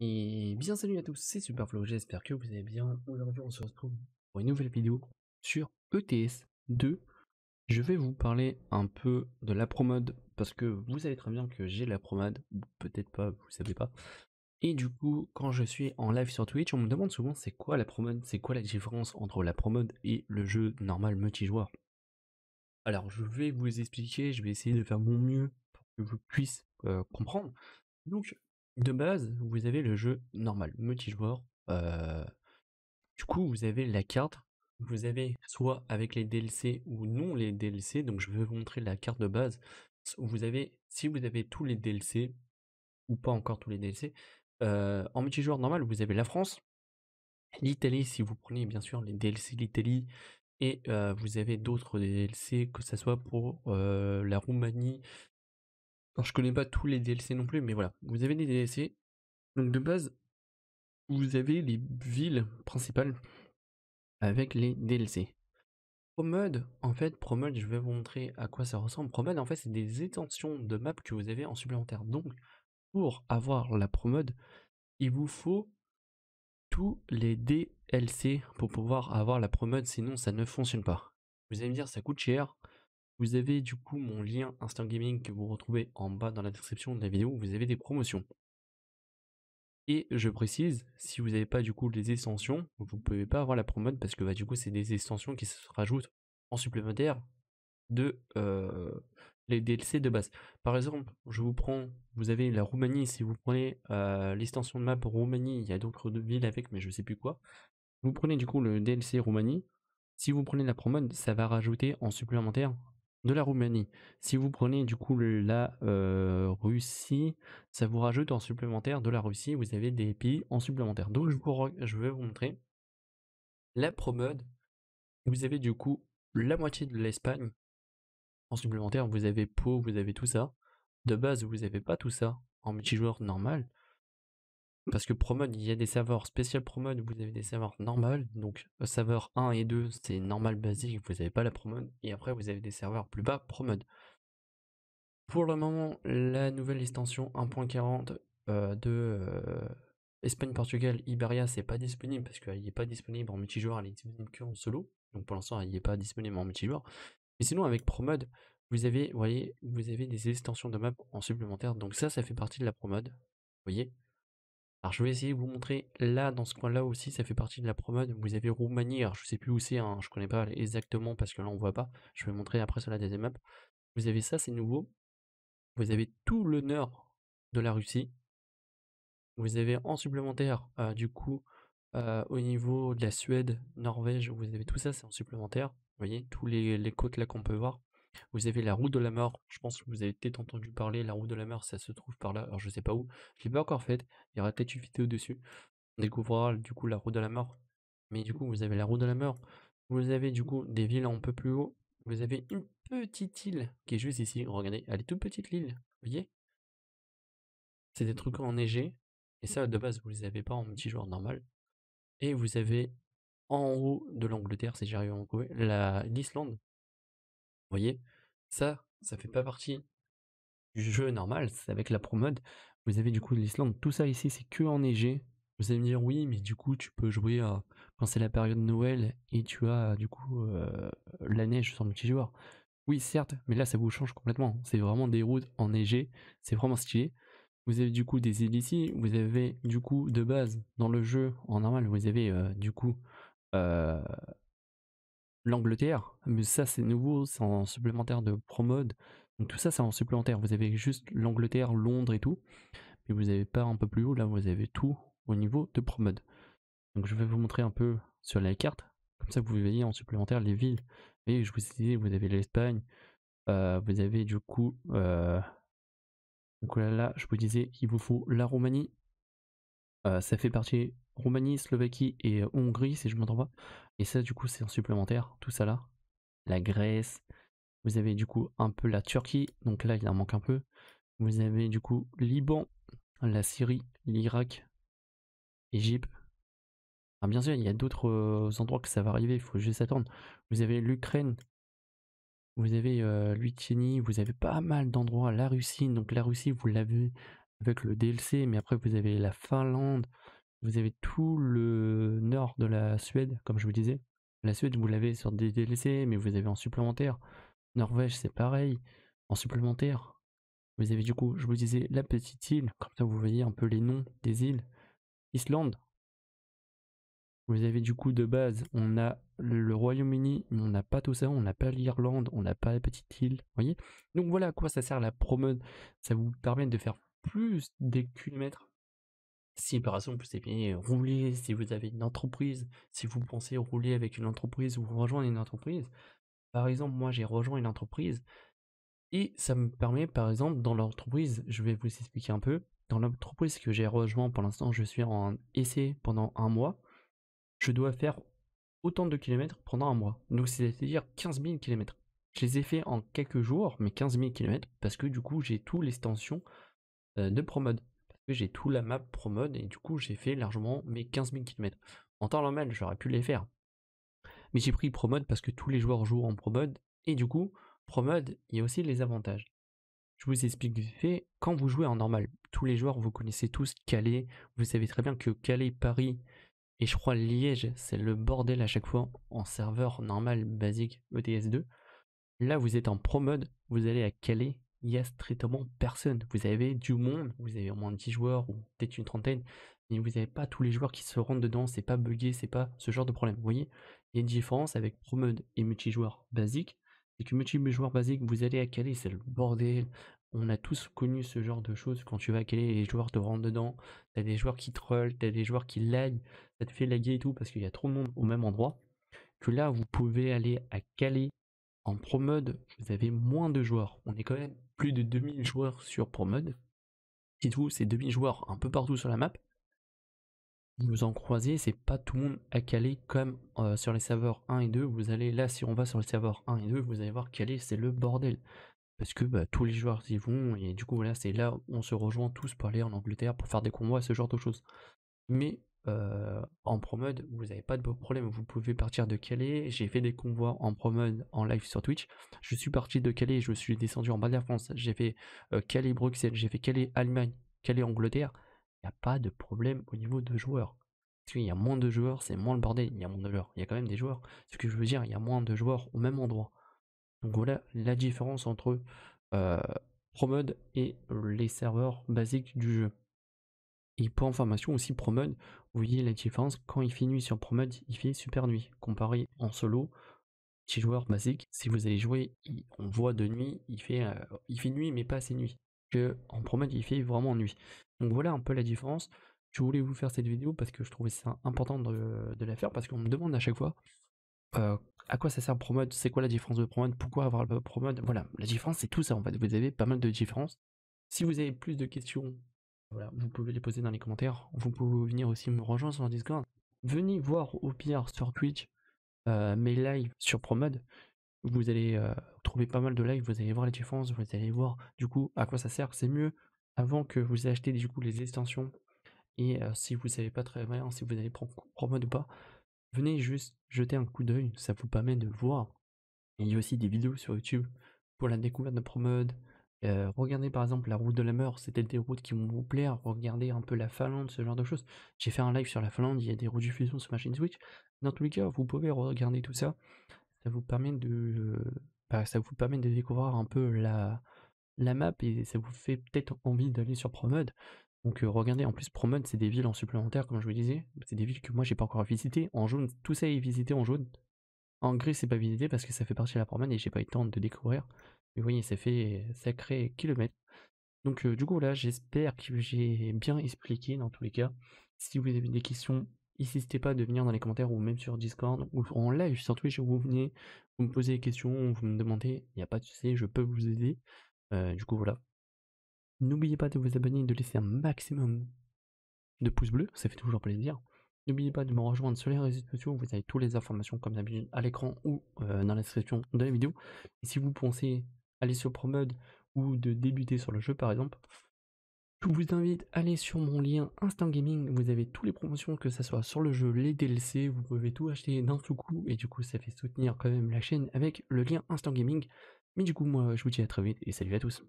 Et bien salut à tous, c'est Superflow, j'espère que vous allez bien. Aujourd'hui on se retrouve pour une nouvelle vidéo sur ETS 2. Je vais vous parler un peu de la promode, parce que vous savez très bien que j'ai la promade, peut-être pas, vous savez pas. Et du coup, quand je suis en live sur Twitch, on me demande souvent c'est quoi la promode, c'est quoi la différence entre la promode et le jeu normal multijoueur. Alors je vais vous expliquer, je vais essayer de faire mon mieux pour que vous puissiez euh, comprendre. Donc de base, vous avez le jeu normal, multijoueur. Euh, du coup, vous avez la carte. Vous avez soit avec les DLC ou non les DLC. Donc, je vais vous montrer la carte de base. Vous avez, si vous avez tous les DLC ou pas encore tous les DLC, euh, en multijoueur normal, vous avez la France, l'Italie, si vous prenez bien sûr les DLC l'Italie, et euh, vous avez d'autres DLC, que ce soit pour la Roumanie, alors je connais pas tous les DLC non plus, mais voilà. Vous avez des DLC. Donc de base, vous avez les villes principales avec les DLC. Promode, en fait, Promode, je vais vous montrer à quoi ça ressemble. Promode, en fait, c'est des extensions de map que vous avez en supplémentaire. Donc, pour avoir la Promode, il vous faut tous les DLC pour pouvoir avoir la Promode, sinon ça ne fonctionne pas. Vous allez me dire, ça coûte cher. Vous avez du coup mon lien Instant Gaming que vous retrouvez en bas dans la description de la vidéo, vous avez des promotions. Et je précise, si vous n'avez pas du coup les extensions, vous ne pouvez pas avoir la promo. parce que bah, du coup c'est des extensions qui se rajoutent en supplémentaire de euh, les DLC de base. Par exemple, je vous prends, vous avez la Roumanie, si vous prenez euh, l'extension de map Roumanie, il y a d'autres villes avec, mais je ne sais plus quoi. Vous prenez du coup le DLC Roumanie, si vous prenez la promo, ça va rajouter en supplémentaire de la Roumanie. Si vous prenez du coup la euh, Russie, ça vous rajoute en supplémentaire de la Russie, vous avez des pays en supplémentaire. Donc je, vous, je vais vous montrer la promode. Vous avez du coup la moitié de l'Espagne en supplémentaire, vous avez Pau, vous avez tout ça. De base, vous n'avez pas tout ça en multijoueur normal. Parce que promode, il y a des serveurs spéciales Promod, vous avez des serveurs normales. Donc, euh, serveurs 1 et 2, c'est normal, basique, vous n'avez pas la promode, Et après, vous avez des serveurs plus bas Promod. Pour le moment, la nouvelle extension 1.40 euh, de euh, Espagne-Portugal, Iberia, c'est pas disponible parce qu'elle n'est pas disponible en multijoueur, elle est disponible qu'en solo. Donc pour l'instant, elle n'est pas disponible en multijoueur. Mais sinon, avec Promode, vous avez, voyez, vous avez des extensions de map en supplémentaire. Donc ça, ça fait partie de la promode. Vous voyez alors je vais essayer de vous montrer là dans ce coin là aussi, ça fait partie de la promenade, Vous avez Roumanie, alors je sais plus où c'est, je hein, je connais pas exactement parce que là on voit pas. Je vais montrer après sur la deuxième map. Vous avez ça, c'est nouveau. Vous avez tout le nord de la Russie. Vous avez en supplémentaire euh, du coup euh, au niveau de la Suède, Norvège, vous avez tout ça, c'est en supplémentaire. Vous voyez, tous les côtes là qu'on peut voir. Vous avez la roue de la mort, je pense que vous avez peut-être entendu parler, la roue de la mort, ça se trouve par là, alors je sais pas où, je l'ai pas encore faite, il y aura peut-être une vidéo dessus, on découvrira du coup la roue de la mort, mais du coup vous avez la roue de la mort, vous avez du coup des villes un peu plus haut, vous avez une petite île qui est juste ici, regardez, elle est toute petite l'île, vous voyez C'est des trucs enneigés, et ça de base vous les avez pas en joueur normal, et vous avez en haut de l'Angleterre, si j'arrive à en la l'Islande, vous voyez, ça, ça fait pas partie du jeu normal, c'est avec la promode. Vous avez du coup l'Islande, tout ça ici, c'est que enneigé. Vous allez me dire oui, mais du coup tu peux jouer quand c'est la période Noël et tu as du coup euh, la neige sur le multijoueur. Oui, certes, mais là ça vous change complètement. Hein. C'est vraiment des routes enneigées, c'est vraiment stylé. Vous avez du coup des îles ici, vous avez du coup de base dans le jeu en normal, vous avez euh, du coup euh, l'Angleterre, mais ça c'est nouveau, c'est en supplémentaire de ProMode. Donc tout ça c'est en supplémentaire. Vous avez juste l'Angleterre, Londres et tout. Mais vous n'avez pas un peu plus haut, là vous avez tout au niveau de ProMode. Donc je vais vous montrer un peu sur la carte. Comme ça vous voyez en supplémentaire les villes. Et je vous disais, vous avez l'Espagne, euh, vous avez du coup... Euh, donc là, là, je vous disais, il vous faut la Roumanie. Euh, ça fait partie Roumanie, Slovaquie et euh, Hongrie, si je ne m'entends pas. Et ça, du coup, c'est en supplémentaire, tout ça là. La Grèce. Vous avez du coup un peu la Turquie, donc là, il en manque un peu. Vous avez du coup Liban, la Syrie, l'Irak, Égypte. Ah, bien sûr, il y a d'autres euh, endroits que ça va arriver, il faut juste attendre. Vous avez l'Ukraine, vous avez euh, vous avez pas mal d'endroits, la Russie, donc la Russie, vous l'avez avec le DLC, mais après vous avez la Finlande, vous avez tout le nord de la Suède, comme je vous disais. La Suède, vous l'avez sur des DLC, mais vous avez en supplémentaire. Norvège, c'est pareil, en supplémentaire. Vous avez du coup, je vous disais, la petite île, comme ça vous voyez un peu les noms des îles. Islande. Vous avez du coup de base, on a le Royaume-Uni, mais on n'a pas tout ça, on n'a pas l'Irlande, on n'a pas la petite île, voyez. Donc voilà à quoi ça sert la promenade. Ça vous permet de faire plus des kilomètres si par exemple vous aimez rouler, si vous avez une entreprise, si vous pensez rouler avec une entreprise ou rejoindre une entreprise, par exemple moi j'ai rejoint une entreprise et ça me permet par exemple dans l'entreprise, je vais vous expliquer un peu, dans l'entreprise que j'ai rejoint pour l'instant je suis en essai pendant un mois, je dois faire autant de kilomètres pendant un mois, donc c'est-à-dire 15 000 kilomètres. Je les ai fait en quelques jours, mais 15 000 kilomètres parce que du coup j'ai tous l'extension euh, de ProMode j'ai tout la map promode et du coup j'ai fait largement mes 15 000 km. En temps normal, j'aurais pu les faire. Mais j'ai pris pro parce que tous les joueurs jouent en promode et du coup, promode il y a aussi les avantages. Je vous explique fait, quand vous jouez en normal, tous les joueurs, vous connaissez tous Calais, vous savez très bien que Calais, Paris et je crois Liège, c'est le bordel à chaque fois en serveur normal, basique, ETS2. Là, vous êtes en promode vous allez à Calais, il y a strictement personne. Vous avez du monde, vous avez au moins 10 joueurs ou peut-être une trentaine, mais vous n'avez pas tous les joueurs qui se rendent dedans, c'est pas buggé, c'est pas ce genre de problème. Vous voyez, il y a une différence avec Pro et multijoueur basique. C'est que multijoueur basique, vous allez à Calais, c'est le bordel. On a tous connu ce genre de choses. Quand tu vas à Calais, les joueurs te rentrent dedans. T'as des joueurs qui trollent, t'as des joueurs qui lag Ça te fait laguer et tout parce qu'il y a trop de monde au même endroit. Que là, vous pouvez aller à Calais en pro vous avez moins de joueurs. On est quand même plus de 2000 joueurs sur ProMode. dites vous, ces 2000 joueurs un peu partout sur la map, vous en croisez, c'est pas tout le monde à caler comme euh, sur les serveurs 1 et 2. Vous allez là, si on va sur les serveur 1 et 2, vous allez voir caler, c'est le bordel. Parce que bah, tous les joueurs y vont, et du coup, voilà c'est là où on se rejoint tous pour aller en Angleterre pour faire des convois, ce genre de choses. Mais euh, en promode, vous n'avez pas de problème, vous pouvez partir de Calais. J'ai fait des convois en promode en live sur Twitch. Je suis parti de Calais, je suis descendu en bas de la France. J'ai fait euh, Calais-Bruxelles, j'ai fait Calais-Allemagne, Calais-Angleterre. Il n'y a pas de problème au niveau de joueurs. Parce qu'il y a moins de joueurs, c'est moins le bordel. Il y a moins de joueurs, il y a quand même des joueurs. Ce que je veux dire, il y a moins de joueurs au même endroit. Donc voilà la différence entre euh, et les serveurs basiques du jeu. Et pour information aussi, Promode, vous voyez la différence, quand il fait nuit sur Promode, il fait super nuit. Comparé en solo, chez joueur basique, si vous allez jouer, on voit de nuit, il fait, euh, il fait nuit mais pas assez nuit. Que en Promode, il fait vraiment nuit. Donc voilà un peu la différence. Je voulais vous faire cette vidéo parce que je trouvais ça important de, la faire, parce qu'on me demande à chaque fois euh, à quoi ça sert Promode, c'est quoi la différence de Promode, pourquoi avoir le Promode. Voilà, la différence c'est tout ça en fait, vous avez pas mal de différences. Si vous avez plus de questions vous pouvez les poser dans les commentaires. Vous pouvez venir aussi me rejoindre sur Discord. Venez voir au pire sur Twitch euh, mes lives sur ProMode. Vous allez euh, trouver pas mal de lives, vous allez voir les différences, vous allez voir du coup à quoi ça sert. C'est mieux avant que vous achetez du coup les extensions. Et euh, si vous savez pas très bien si vous allez prendre ProMode ou pas, venez juste jeter un coup d'œil, ça vous permet de voir. Il y a aussi des vidéos sur YouTube pour la découverte de ProMode, euh, regardez par exemple la route de la mort, c'était des routes qui vont vous plaire. Regardez un peu la Finlande, ce genre de choses. J'ai fait un live sur la Finlande, il y a des routes rediffusions sur Machine Switch. Dans tous les cas, vous pouvez regarder tout ça. Ça vous permet de, bah, ça vous permet de découvrir un peu la, la map et ça vous fait peut-être envie d'aller sur Promode. Donc euh, regardez, en plus Promode c'est des villes en supplémentaire comme je vous disais, c'est des villes que moi j'ai pas encore visitées. En jaune, tout ça est visité en jaune. En gris c'est pas visité parce que ça fait partie de la promenade et j'ai pas eu le temps de découvrir vous voyez, ça fait sacré kilomètre. Donc euh, du coup là, j'espère que j'ai bien expliqué dans tous les cas. Si vous avez des questions, n'hésitez pas à venir dans les commentaires ou même sur Discord ou en live sur Twitch où vous venez, vous me posez des questions, vous me demandez, il n'y a pas de souci, je peux vous aider. Euh, du coup voilà. N'oubliez pas de vous abonner, de laisser un maximum de pouces bleus, ça fait toujours plaisir. N'oubliez pas de me rejoindre sur les réseaux sociaux, vous avez toutes les informations comme d'habitude à l'écran ou euh, dans la description de la vidéo. si vous pensez aller sur ProMode ou de débuter sur le jeu par exemple, je vous invite à aller sur mon lien Instant Gaming, vous avez toutes les promotions, que ce soit sur le jeu, les DLC, vous pouvez tout acheter d'un tout coup, et du coup ça fait soutenir quand même la chaîne avec le lien Instant Gaming. Mais du coup moi je vous dis à très vite et salut à tous